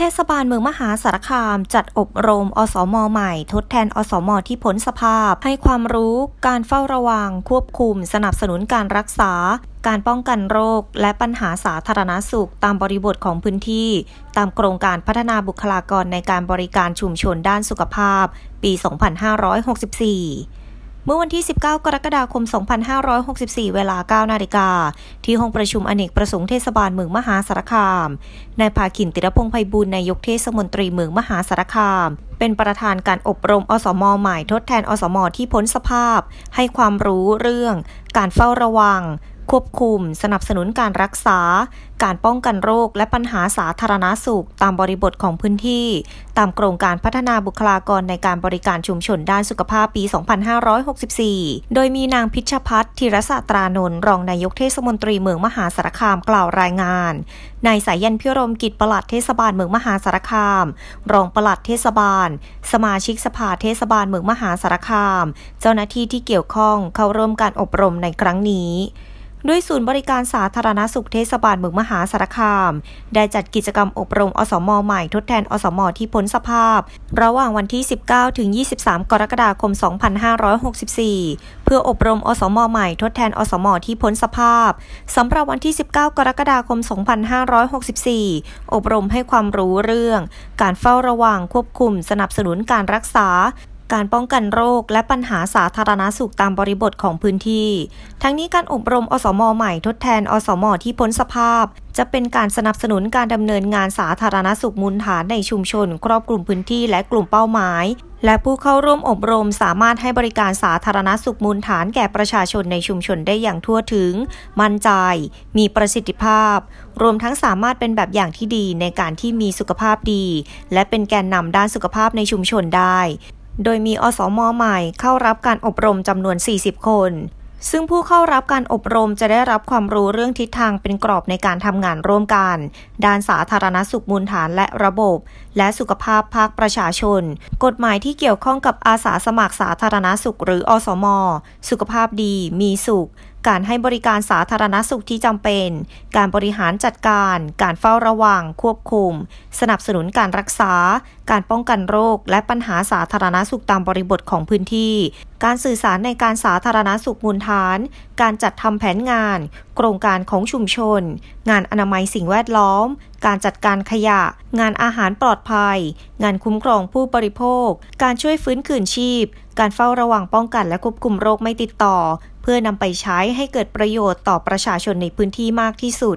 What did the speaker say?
เทศบาลเมืองมหาสารคาม จัดอบรมอสอมอใหม่ ทดแทนอสอมอที่พ้นสภาพให้ความรู้ การเฝ้าระวัง ควบคุมสนับสนุนการรักษา การป้องกันโรคและปัญหาสาธารณาสุขตามบริบทของพื้นที่ ตามโครงการพัฒนาบุคลากรในการบริการชุมชนด้านสุขภาพ ปี 2564เมื่อวันที่ 19 กรกฎาคม 2564 เวลา 9นาฬิกา ที่ห้องประชุมอเนกประสงค์เทศบาลเมืองมหาสารคาม นายภาคินติรพง์ไพบุญนายกเทศมนตรีเมืองมหาสารคาม เป็นประธานการอบรมอสมใหม่ทดแทนอสมที่พ้นสภาพ ให้ความรู้เรื่อง การเฝ้าระวังควบคุมสนับสนุนการรักษา การป้องกันโรคและปัญหาสาธารณาสุขตามบริบทของพื้นที่ ตามโครงการพัฒนาบุคลากรในการบริการชุมชนด้านสุขภาพปี2564 โดยมีนางพิชพัฒน์ธีรศาตรานนท์รองนายกเทศมนตรีเมืองมหาสารคามกล่าวรายงาน นายสายยันพิรมกิจประหลัดเทศบาลเมืองมหาสารคาม รองประหลัดเทศบาล สมาชิกสภาเทศบาลเมืองมหาสารคาม เจ้าหน้าที่ที่เกี่ยวข้องเข้าร่วมการอบรมในครั้งนี้ด้วยศูนย์บริการสาธารณสุขเทศบาลเมืองมหาสารคาม ได้จัดกิจกรรมอบรมอสมใหม่ทดแทนอสมที่พ้นสภาพ ระหว่างวันที่ 19ถึง23 กรกฎาคม 2564 เพื่ออบรมอสมใหม่ทดแทนอสมที่พ้นสภาพ สำหรับวันที่ 19 กรกฎาคม 2564 อบรมให้ความรู้เรื่อง การเฝ้าระวังควบคุมสนับสนุนการรักษาการป้องกันโรคและปัญหาสาธารณาสุขตามบริบทของพื้นที่ ทั้งนี้การอบรมอสมอใหม่ทดแทนอสมอที่พ้นสภาพ จะเป็นการสนับสนุนการ ดำเนินงานสาธารณสุขมูลฐานในชุมชนครอบกลุ่มพื้นที่และกลุ่มเป้าหมาย และผู้เข้าร่วมอบรมสามารถให้บริการสาธารณสุขมูลฐานแก่ประชาชนในชุมชนได้อย่างทั่วถึง มั่นใจ มีประสิทธิภาพ รวมทั้งสามารถเป็นแบบอย่างที่ดีในการที่มีสุขภาพดี และเป็นแกนนำด้านสุขภาพในชุมชนได้โดยมีอสอมอใหม่เข้ารับการอบรมจำนวน 40 คน ซึ่งผู้เข้ารับการอบรมจะได้รับความรู้เรื่องทิศทางเป็นกรอบในการทำงานร่วมกัน ด้านสาธารณสุขมูลฐานและระบบ และสุขภาพภาคประชาชน กฎหมายที่เกี่ยวข้องกับอาสาสมัครสาธารณสุขหรืออสอมอสุขภาพดีมีสุขการให้บริการสาธารณสุขที่จำเป็น การบริหารจัดการ การเฝ้าระวังควบคุม สนับสนุนการรักษา การป้องกันโรค และปัญหาสาธารณสุขตามบริบทของพื้นที่ การสื่อสารในการสาธารณสุขมูลฐาน การจัดทำแผนงาน โครงการของชุมชน งานอนามัยสิ่งแวดล้อม การจัดการขยะ งานอาหารปลอดภัย งานคุ้มครองผู้บริโภค การช่วยฟื้นคืนชีพการเฝ้าระวังป้องกันและควบคุมโรคไม่ติดต่อ เพื่อนำไปใช้ให้เกิดประโยชน์ต่อประชาชนในพื้นที่มากที่สุด